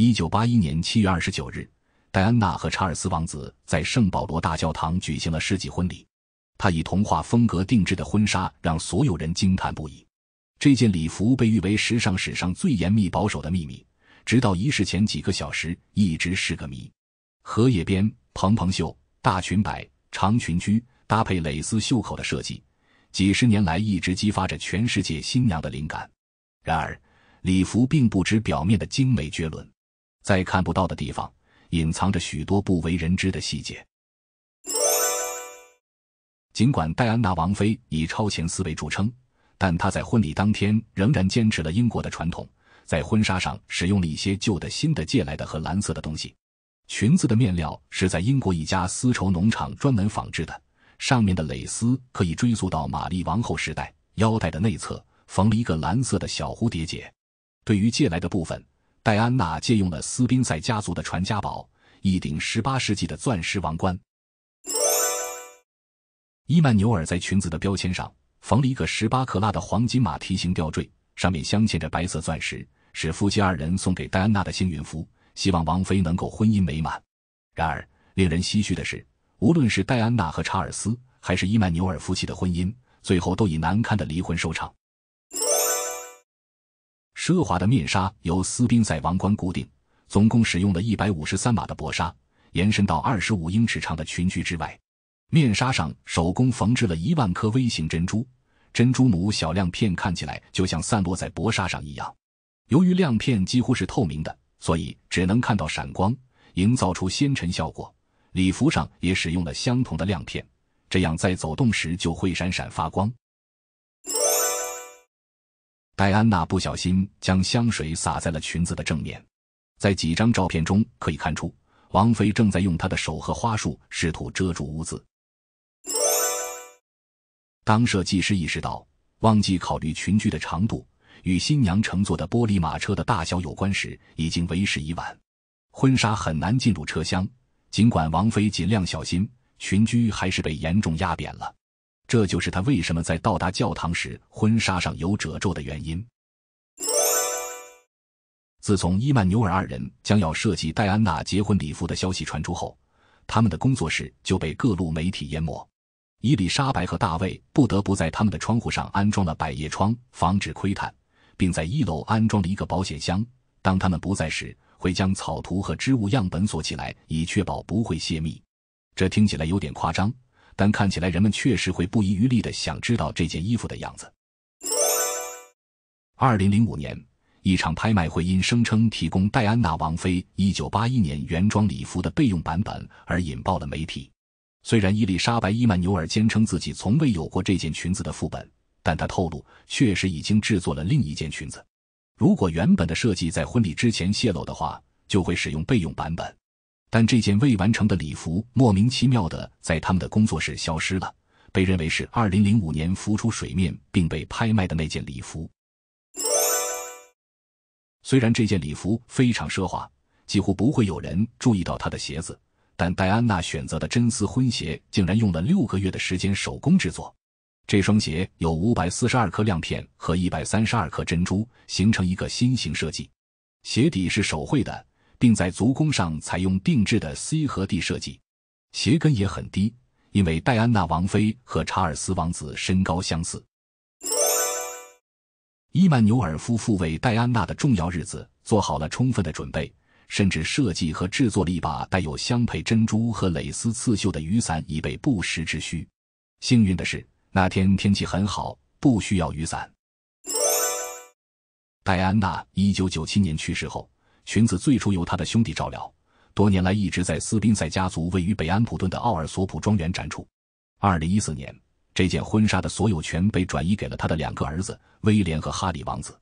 一九八一年七月二十九日，戴安娜和查尔斯王子在圣保罗大教堂举行了世纪婚礼。她以童话风格定制的婚纱让所有人惊叹不已。这件礼服被誉为时尚史上最严密保守的秘密，直到仪式前几个小时一直是个谜。荷叶边、蓬蓬袖、大裙摆、长裙裾，搭配蕾丝袖口的设计，几十年来一直激发着全世界新娘的灵感。然而，礼服并不止表面的精美绝伦。在看不到的地方，隐藏着许多不为人知的细节。尽管戴安娜王妃以超前思维著称，但她在婚礼当天仍然坚持了英国的传统，在婚纱上使用了一些旧的、新的、借来的和蓝色的东西。裙子的面料是在英国一家丝绸农场专门仿制的，上面的蕾丝可以追溯到玛丽王后时代。腰带的内侧缝了一个蓝色的小蝴蝶结。对于借来的部分，戴安娜借用了斯宾塞家族的传家宝——一顶十八世纪的钻石王冠。伊曼纽尔在裙子的标签上缝了一个十八克拉的黄金马蹄形吊坠，上面镶嵌着白色钻石，是夫妻二人送给戴安娜的幸运符，希望王妃能够婚姻美满。然而，令人唏嘘的是，无论是戴安娜和查尔斯，还是伊曼纽尔夫妻的婚姻，最后都以难堪的离婚收场。奢华的面纱由斯宾塞王冠固定，总共使用了一百五十三码的薄纱，延伸到二十五英尺长的裙裾之外。面纱上手工缝制了一万颗微型珍珠，珍珠母小亮片看起来就像散落在薄纱上一样。由于亮片几乎是透明的，所以只能看到闪光，营造出纤尘效果。礼服上也使用了相同的亮片，这样在走动时就会闪闪发光。戴安娜不小心将香水洒在了裙子的正面，在几张照片中可以看出，王妃正在用她的手和花束试图遮住污渍。当设计师意识到忘记考虑裙裾的长度与新娘乘坐的玻璃马车的大小有关时，已经为时已晚。婚纱很难进入车厢，尽管王妃尽量小心，裙裾还是被严重压扁了。这就是他为什么在到达教堂时婚纱上有褶皱的原因。自从伊曼纽尔二人将要设计戴安娜结婚礼服的消息传出后，他们的工作室就被各路媒体淹没。伊丽莎白和大卫不得不在他们的窗户上安装了百叶窗，防止窥探，并在一楼安装了一个保险箱。当他们不在时，会将草图和织物样本锁起来，以确保不会泄密。这听起来有点夸张。但看起来人们确实会不遗余力的想知道这件衣服的样子。二零零五年，一场拍卖会因声称提供戴安娜王妃一九八一年原装礼服的备用版本而引爆了媒体。虽然伊丽莎白伊曼纽尔坚称自己从未有过这件裙子的副本，但她透露确实已经制作了另一件裙子。如果原本的设计在婚礼之前泄露的话，就会使用备用版本。但这件未完成的礼服莫名其妙的在他们的工作室消失了，被认为是2005年浮出水面并被拍卖的那件礼服。虽然这件礼服非常奢华，几乎不会有人注意到她的鞋子，但戴安娜选择的真丝婚鞋竟然用了六个月的时间手工制作。这双鞋有542颗亮片和132颗珍珠，形成一个心形设计，鞋底是手绘的。并在足弓上采用定制的 C 和 D 设计，鞋跟也很低，因为戴安娜王妃和查尔斯王子身高相似。伊曼纽尔夫妇为戴安娜的重要日子做好了充分的准备，甚至设计和制作了一把带有相配珍珠和蕾丝刺绣的雨伞，以备不时之需。幸运的是，那天天气很好，不需要雨伞。戴安娜一九九七年去世后。裙子最初由他的兄弟照料，多年来一直在斯宾塞家族位于北安普顿的奥尔索普庄园展出。2014年，这件婚纱的所有权被转移给了他的两个儿子威廉和哈里王子。